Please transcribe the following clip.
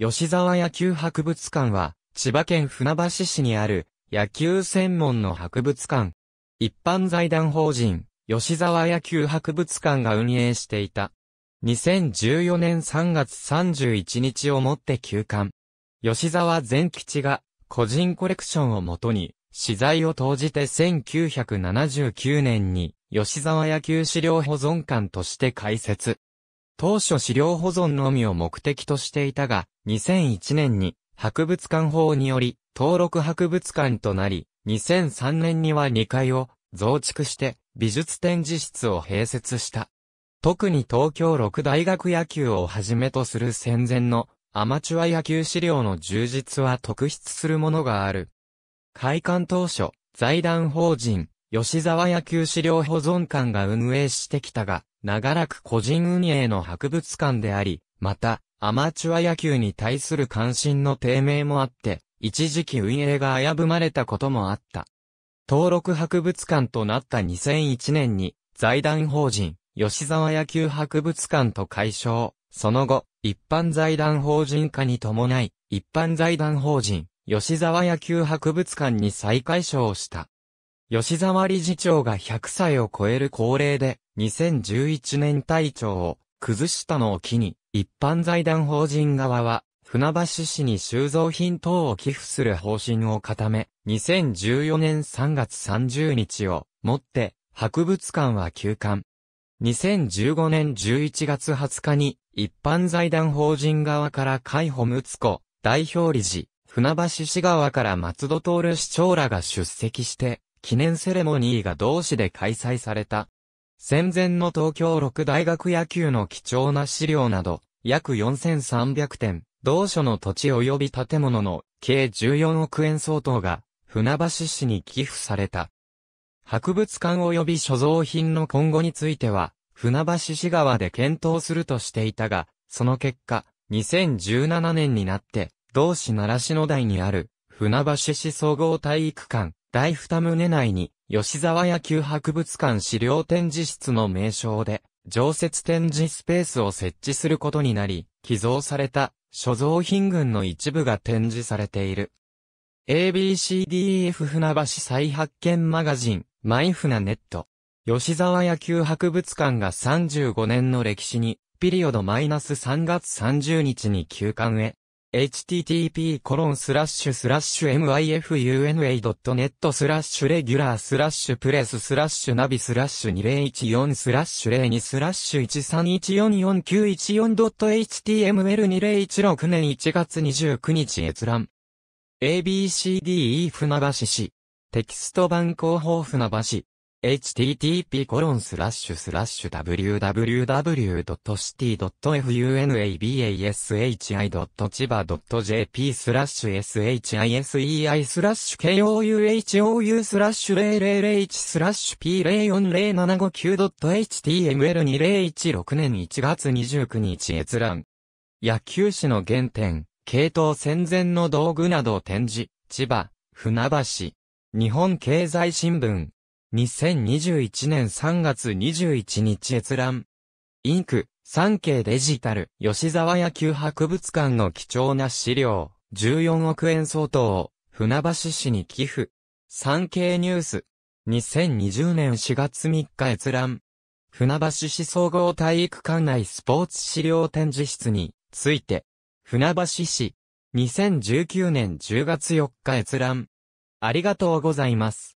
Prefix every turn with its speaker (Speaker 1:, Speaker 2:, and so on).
Speaker 1: 吉沢野球博物館は、千葉県船橋市にある、野球専門の博物館。一般財団法人、吉沢野球博物館が運営していた。2014年3月31日をもって休館。吉沢全吉が、個人コレクションをもとに、資材を投じて1979年に、吉沢野球資料保存館として開設。当初資料保存のみを目的としていたが、2001年に博物館法により登録博物館となり、2003年には2階を増築して美術展示室を併設した。特に東京六大学野球をはじめとする戦前のアマチュア野球資料の充実は特筆するものがある。開館当初、財団法人、吉沢野球資料保存館が運営してきたが、長らく個人運営の博物館であり、また、アマチュア野球に対する関心の低迷もあって、一時期運営が危ぶまれたこともあった。登録博物館となった2001年に、財団法人、吉沢野球博物館と解消。その後、一般財団法人化に伴い、一般財団法人、吉沢野球博物館に再解消した。吉沢理事長が100歳を超える高齢で、2011年体調を崩したのを機に、一般財団法人側は、船橋市に収蔵品等を寄付する方針を固め、2014年3月30日をもって、博物館は休館。2015年11月20日に、一般財団法人側から海保睦子、代表理事、船橋市側から松戸徹市長らが出席して、記念セレモニーが同市で開催された。戦前の東京六大学野球の貴重な資料など、約4300点、同所の土地及び建物の計14億円相当が、船橋市に寄付された。博物館及び所蔵品の今後については、船橋市側で検討するとしていたが、その結果、2017年になって、同市奈良市の台にある、船橋市総合体育館、第二棟内に、吉沢野球博物館資料展示室の名称で、常設展示スペースを設置することになり、寄贈された、所蔵品群の一部が展示されている。ABCDF 船橋再発見マガジン、マイフナネット。吉沢野球博物館が35年の歴史に、ピリオドマイナス3月30日に休館へ、http コロンスラッシュスラッシュ mifuna.net スラッシュレギュラースラッシュプレススラッシュナビスラッシュ2014スラッシュ02スラッシュ 13144914.html2016 年1月29日閲覧 ABCDE 船橋市テキスト版広報船橋 http://www.city.funabashi.chiba.jp スラッシュ shisei スラッシュ kouhou スラッシュ 000h スラッシュ p040759.html2016 年1月29日閲覧。野球史の原点、系統戦前の道具などを展示、千葉、船橋。日本経済新聞。2021年3月21日閲覧。インク、産経デジタル、吉沢野球博物館の貴重な資料、14億円相当を、船橋市に寄付。産経ニュース、2020年4月3日閲覧。船橋市総合体育館内スポーツ資料展示室について、船橋市、2019年10月4日閲覧。ありがとうございます。